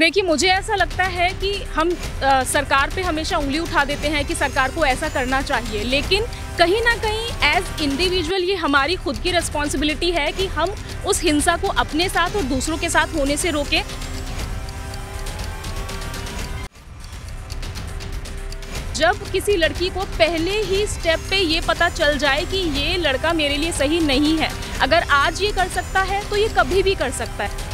देखिए मुझे ऐसा लगता है कि हम आ, सरकार पे हमेशा उंगली उठा देते हैं कि सरकार को ऐसा करना चाहिए लेकिन कहीं ना कहीं एज इंडिविजुअल ये हमारी खुद की रिस्पॉन्सिबिलिटी है कि हम उस हिंसा को अपने साथ और दूसरों के साथ होने से रोकें जब किसी लड़की को पहले ही स्टेप पे ये पता चल जाए कि ये लड़का मेरे लिए सही नहीं है अगर आज ये कर सकता है तो ये कभी भी कर सकता है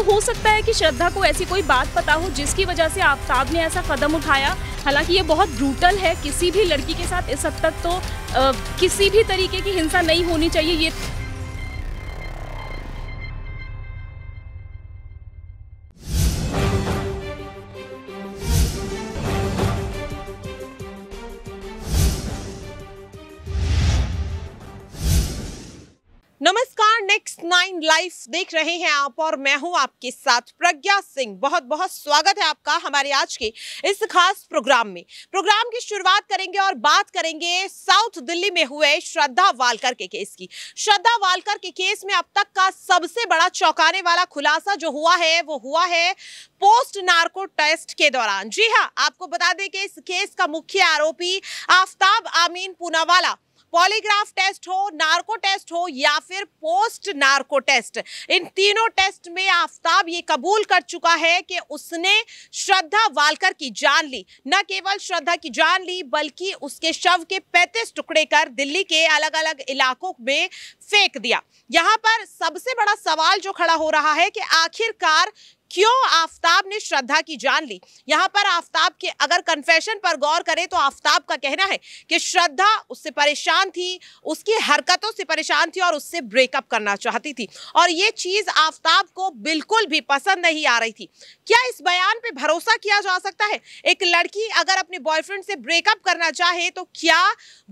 तो हो सकता है कि श्रद्धा को ऐसी कोई बात पता हो जिसकी वजह से आफ्ताब ने ऐसा कदम उठाया हालांकि ये बहुत ब्रूटल है किसी भी लड़की के साथ इस हद तक तो आ, किसी भी तरीके की हिंसा नहीं होनी चाहिए ये प्राइम लाइफ देख रहे हैं आप और मैं हूं आपके साथ प्रज्ञा सिंह बहुत बहुत स्वागत है आपका हमारे आज के इस खास प्रोग्राम में प्रोग्राम की शुरुआत करेंगे और बात करेंगे साउथ दिल्ली में हुए श्रद्धा वालकर के केस की श्रद्धा वालकर के केस में अब तक का सबसे बड़ा चौंकाने वाला खुलासा जो हुआ है वो हुआ है पोस्ट नार्को टेस्ट के दौरान जी हाँ आपको बता दें कि इस केस का मुख्य आरोपी आफ्ताब आमीन पूनावाला पॉलीग्राफ टेस्ट हो नार्को टेस्ट हो या फिर पोस्ट नार्को टेस्ट इन तीनों टेस्ट में आफ्ताब ये कबूल कर चुका है कि उसने श्रद्धा वालकर की जान ली न केवल श्रद्धा की जान ली बल्कि उसके शव के 35 टुकड़े कर दिल्ली के अलग अलग इलाकों में फेंक दिया यहाँ पर सबसे बड़ा सवाल जो खड़ा हो रहा है कि आखिरकार क्यों आफताब ने श्रद्धा की जान ली यहाँ पर आफताब के अगर कन्फेशन पर गौर करें तो आफताब का कहना है कि श्रद्धा उससे परेशान थी उसकी हरकतों से परेशान थी और उससे ब्रेकअप करना चाहती थी और ये चीज़ आफताब को बिल्कुल भी पसंद नहीं आ रही थी क्या इस बयान पर भरोसा किया जा सकता है एक लड़की अगर अपने बॉयफ्रेंड से ब्रेकअप करना चाहे तो क्या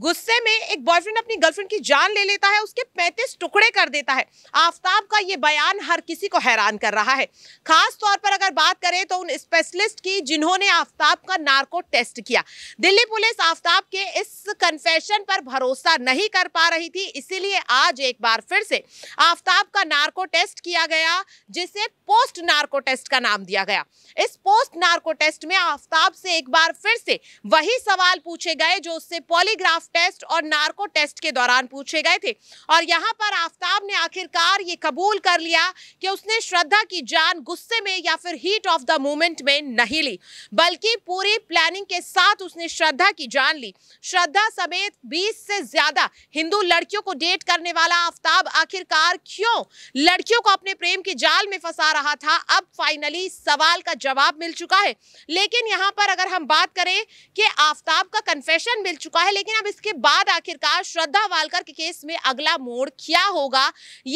गुस्से में एक बॉयफ्रेंड अपनी गर्लफ्रेंड की जान ले लेता है उसके पैंतीस टुकड़े कर देता है आफ्ताब का ये बयान हर किसी को हैरान कर रहा है खास खास तौर पर अगर बात करें तो उन स्पेशलिस्ट की जिन्होंने आफ्ताब का नार्को टेस्ट किया दिल्ली पुलिस आफ्ताब के इस कन्फेशन पर भरोसा नहीं कर पा रही थी इसीलिए आज एक बार फिर से आफ्ताब का नार्को टेस्ट किया गया जिसे पोस्ट नार्को टेस्ट का नाम दिया गया इस पोस्ट नार्को टेस्ट में आफ्ताब से एक बार फिर से वही सवाल पूछे गए जो उससे पॉलीग्राफ टेस्ट और नार्को टेस्ट के दौरान पूछे गए थे और यहाँ पर आफ्ताब ने आखिरकार ये कबूल कर लिया कि उसने श्रद्धा की जान गुस्से गुस्से में या फिर हीट ऑफ द मोमेंट में नहीं ली बल्कि पूरी प्लानिंग के साथ उसने श्रद्धा की जान ली श्रद्धा समेत 20 से ज्यादा हिंदू लड़कियों को डेट करने वाला आफ्ताब आखिरकार क्यों लड़कियों को अपने प्रेम के जाल में फंसा रहा था अब फाइनली सवाल का जवाब मिल चुका है लेकिन यहाँ पर अगर हम बात करें कि आफ्ताब का कन्फेशन मिल चुका है लेकिन अब इसके बाद आखिरकार श्रद्धा वालकर के केस में अगला मोड़ क्या होगा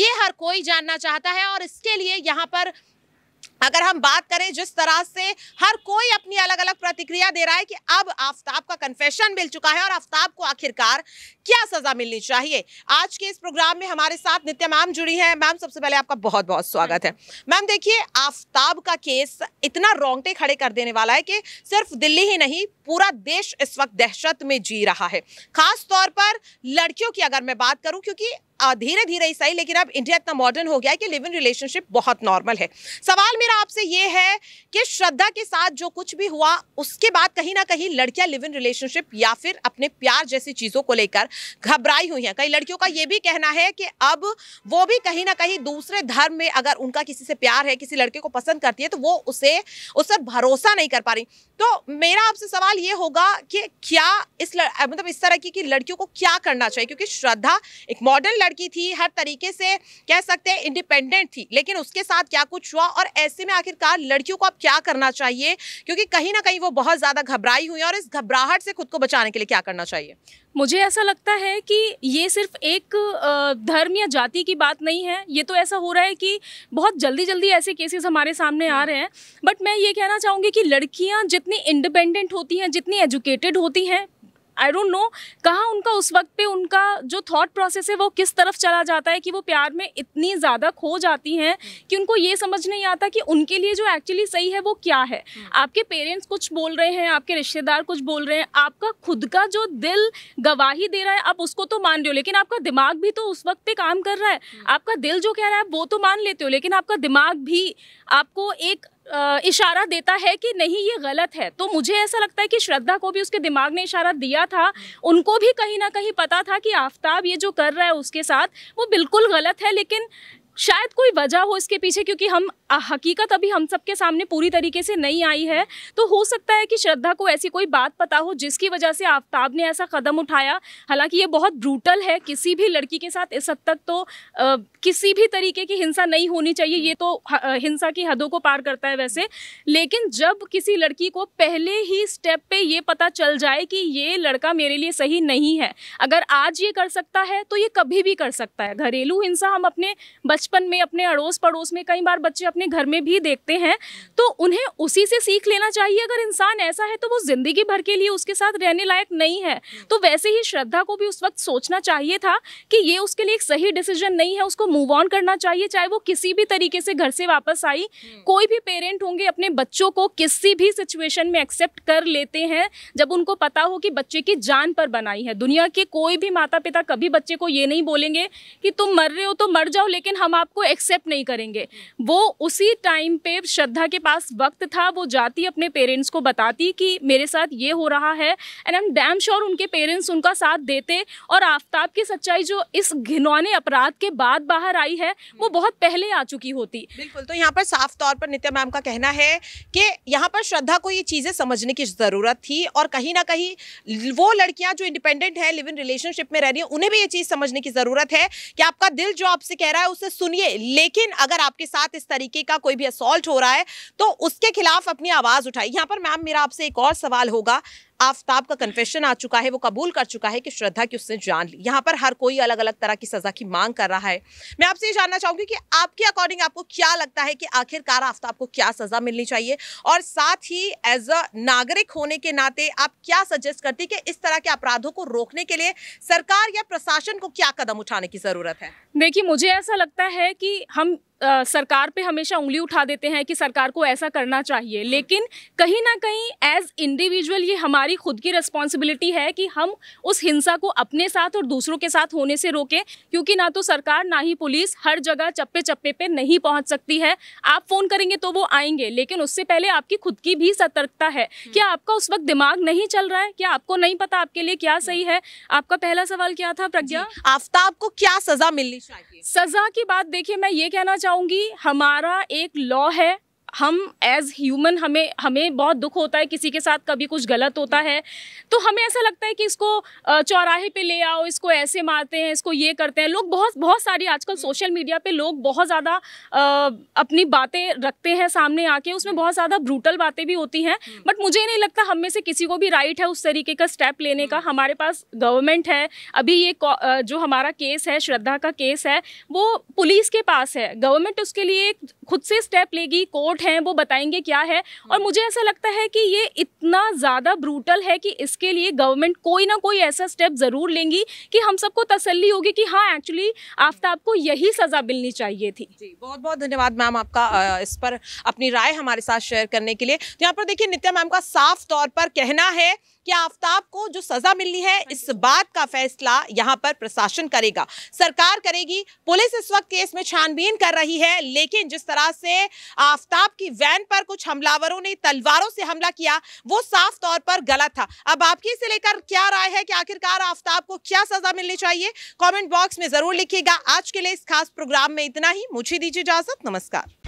ये हर कोई जानना चाहता है और इसके लिए यहाँ पर अगर हम बात करें जिस तरह से हर कोई अपनी अलग अलग प्रतिक्रिया दे रहा है कि अब आफ्ताब का कन्फेशन मिल चुका है और आफ्ताब को आखिरकार क्या सजा मिलनी चाहिए आज के इस प्रोग्राम में हमारे साथ नित्या मैम जुड़ी हैं मैम सबसे पहले आपका बहुत बहुत स्वागत है मैम देखिए आफ्ताब का केस इतना रोंगटे खड़े कर देने वाला है कि सिर्फ दिल्ली ही नहीं पूरा देश इस वक्त दहशत में जी रहा है खास तौर पर लड़कियों की अगर मैं बात करूं क्योंकि धीरे धीरे ही सही लेकिन अब इंडिया इतना मॉडर्न हो गया है कि लिव इन रिलेशनशिप बहुत नॉर्मल है सवाल मेरा आपसे ये है कि श्रद्धा के साथ जो कुछ भी हुआ उसके बाद कहीं ना कहीं लड़कियां लिव इन रिलेशनशिप या फिर अपने प्यार जैसी चीज़ों को लेकर घबराई हुई हैं कई लड़कियों का ये भी कहना है कि अब वो भी कहीं ना कहीं दूसरे धर्म में अगर उनका किसी से प्यार है किसी लड़के को पसंद करती है तो वो उसे उस पर भरोसा नहीं कर पा रही तो मेरा आपसे सवाल ये होगा कि क्या इस मतलब इस तरह की लड़कियों को क्या करना चाहिए क्योंकि श्रद्धा एक मॉडर्न लड़की लड़की थी हर तरीके से कह सकते हैं इंडिपेंडेंट थी लेकिन उसके साथ क्या कुछ हुआ और ऐसे में आखिरकार लड़कियों को अब क्या करना चाहिए क्योंकि कहीं ना कहीं वो बहुत ज़्यादा घबराई हुई और इस घबराहट से खुद को बचाने के लिए क्या करना चाहिए मुझे ऐसा लगता है कि ये सिर्फ एक धर्म या जाति की बात नहीं है ये तो ऐसा हो रहा है कि बहुत जल्दी जल्दी ऐसे केसेस हमारे सामने आ हम्म। रहे हैं बट मैं ये कहना चाहूँगी कि लड़कियाँ जितनी इंडिपेंडेंट होती हैं जितनी एजुकेटेड होती हैं आई डोंट नो कहाँ उनका उस वक्त पे उनका जो थॉट प्रोसेस है वो किस तरफ चला जाता है कि वो प्यार में इतनी ज़्यादा खो जाती हैं कि उनको ये समझ नहीं आता कि उनके लिए जो एक्चुअली सही है वो क्या है हम्म। आपके पेरेंट्स कुछ बोल रहे हैं आपके रिश्तेदार कुछ बोल रहे हैं आपका खुद का जो दिल गवाही दे रहा है आप उसको तो मान रहे हो लेकिन आपका दिमाग भी तो उस वक्त पे काम कर रहा है हम्म। आपका दिल जो कह रहा है वो तो मान लेते हो लेकिन आपका दिमाग भी आपको एक इशारा देता है कि नहीं ये गलत है तो मुझे ऐसा लगता है कि श्रद्धा को भी उसके दिमाग ने इशारा दिया था उनको भी कहीं ना कहीं पता था कि आफ्ताब ये जो कर रहा है उसके साथ वो बिल्कुल गलत है लेकिन शायद कोई वजह हो इसके पीछे क्योंकि हम हकीकत अभी हम सबके सामने पूरी तरीके से नहीं आई है तो हो सकता है कि श्रद्धा को ऐसी कोई बात पता हो जिसकी वजह से आफ्ताब ने ऐसा कदम उठाया हालांकि ये बहुत ब्रूटल है किसी भी लड़की के साथ इस हद तक तो आ, किसी भी तरीके की हिंसा नहीं होनी चाहिए ये तो हिंसा की हदों को पार करता है वैसे लेकिन जब किसी लड़की को पहले ही स्टेप पर ये पता चल जाए कि ये लड़का मेरे लिए सही नहीं है अगर आज ये कर सकता है तो ये कभी भी कर सकता है घरेलू हिंसा हम अपने बचपन में अपने अड़ोस पड़ोस में कई बार बच्चे अपने घर में भी देखते हैं तो उन्हें उसी से सीख लेना चाहिए अगर इंसान ऐसा है तो वो ज़िंदगी भर के लिए उसके साथ रहने लायक नहीं है तो वैसे ही श्रद्धा को भी उस वक्त सोचना चाहिए था कि ये उसके लिए एक सही डिसीजन नहीं है उसको मूव ऑन करना चाहिए चाहे वो किसी भी तरीके से घर से वापस आई हम्म। कोई भी पेरेंट होंगे अपने बच्चों को किसी भी सिचुएशन में एक्सेप्ट कर लेते हैं जब उनको पता हो कि बच्चे की जान पर बनाई है दुनिया के कोई भी माता पिता कभी बच्चे को ये नहीं बोलेंगे कि तुम मर रहे हो तो मर जाओ लेकिन हम हम आपको एक्सेप्ट नहीं करेंगे वो उसी टाइम पे श्रद्धा के पास वक्त था वो जाती अपने पेरेंट्स को बताती कि मेरे साथ ये हो रहा है and I am damn sure उनके पेरेंट्स उनका साथ देते और आफ्ताब की सच्चाई जो इस घिनौने अपराध के बाद बाहर आई है वो हम्म। बहुत पहले आ चुकी होती बिल्कुल तो यहाँ पर साफ तौर पर नित्या मैम का कहना है कि यहाँ पर श्रद्धा को ये चीज़ें समझने की ज़रूरत थी और कहीं ना कहीं वो लड़कियाँ जो इंडिपेंडेंट है लिव इन रिलेशनशिप में रह रही हैं उन्हें भी ये चीज़ समझने की ज़रूरत है कि आपका दिल जो आपसे कह रहा है उससे सुनिए लेकिन अगर आपके साथ इस तरीके का कोई भी असॉल्ट हो रहा है तो उसके खिलाफ अपनी आवाज़ उठाई यहाँ पर मैम मेरा आपसे एक और सवाल होगा आफ्ताब का कन्फेशन आ चुका है वो कबूल कर चुका है कि श्रद्धा की उसने जान ली यहाँ पर हर कोई अलग अलग तरह की सज़ा की मांग कर रहा है मैं आपसे ये जानना चाहूँगी कि आपके अकॉर्डिंग आपको क्या लगता है कि आखिरकार आफ्ताब को क्या सज़ा मिलनी चाहिए और साथ ही एज अ नागरिक होने के नाते आप क्या सजेस्ट करती कि इस तरह के अपराधों को रोकने के लिए सरकार या प्रशासन को क्या कदम उठाने की ज़रूरत है देखिए मुझे ऐसा लगता है कि हम सरकार पे हमेशा उंगली उठा देते हैं कि सरकार को ऐसा करना चाहिए लेकिन कहीं ना कहीं एज इंडिविजुअल ये हमारी खुद की रिस्पॉन्सिबिलिटी है कि हम उस हिंसा को अपने साथ और दूसरों के साथ होने से रोकें क्योंकि ना तो सरकार ना ही पुलिस हर जगह चप्पे चप्पे पे नहीं पहुंच सकती है आप फ़ोन करेंगे तो वो आएंगे लेकिन उससे पहले आपकी खुद की भी सतर्कता है हम्म। क्या आपका उस वक्त दिमाग नहीं चल रहा है क्या आपको नहीं पता आपके लिए क्या सही है आपका पहला सवाल क्या था प्रज्ञा आफ्ताब को क्या सज़ा मिलनी चाहिए सज़ा की बात देखिए मैं ये कहना चाहूँ चाहूँगी हमारा एक लॉ है हम एज ह्यूमन हमें हमें बहुत दुख होता है किसी के साथ कभी कुछ गलत होता है तो हमें ऐसा लगता है कि इसको चौराहे पे ले आओ इसको ऐसे मारते हैं इसको ये करते हैं लोग बहुत बहुत सारी आजकल सोशल मीडिया पे लोग बहुत ज़्यादा अपनी बातें रखते हैं सामने आके उसमें बहुत ज़्यादा ब्रूटल बातें भी होती हैं बट हम्म। मुझे नहीं लगता हम में से किसी को भी राइट है उस तरीके का स्टेप लेने का हम्म। हमारे पास गवर्नमेंट है अभी ये जो हमारा केस है श्रद्धा का केस है वो पुलिस के पास है गवर्नमेंट उसके लिए खुद से स्टेप लेगी कोर्ट एक्सपर्ट हैं वो बताएंगे क्या है और मुझे ऐसा लगता है कि ये इतना ज़्यादा ब्रूटल है कि इसके लिए गवर्नमेंट कोई ना कोई ऐसा स्टेप ज़रूर लेंगी कि हम सबको तसल्ली होगी कि हाँ एक्चुअली आफ्ताब को यही सज़ा मिलनी चाहिए थी जी बहुत बहुत धन्यवाद मैम आपका इस पर अपनी राय हमारे साथ शेयर करने के लिए तो यहाँ पर देखिए नित्या मैम का साफ तौर पर कहना है कि आफ्ताब को जो सजा मिलनी है हाँ इस बात का फैसला यहाँ पर प्रशासन करेगा सरकार करेगी पुलिस इस वक्त केस में छानबीन कर रही है लेकिन जिस तरह से आफ्ताब की वैन पर कुछ हमलावरों ने तलवारों से हमला किया वो साफ तौर पर गलत था अब आपकी इसे लेकर क्या राय है कि आखिरकार आफ्ताब को क्या सजा मिलनी चाहिए कॉमेंट बॉक्स में जरूर लिखिएगा आज के लिए इस खास प्रोग्राम में इतना ही मुझे दीजिए इजाजत नमस्कार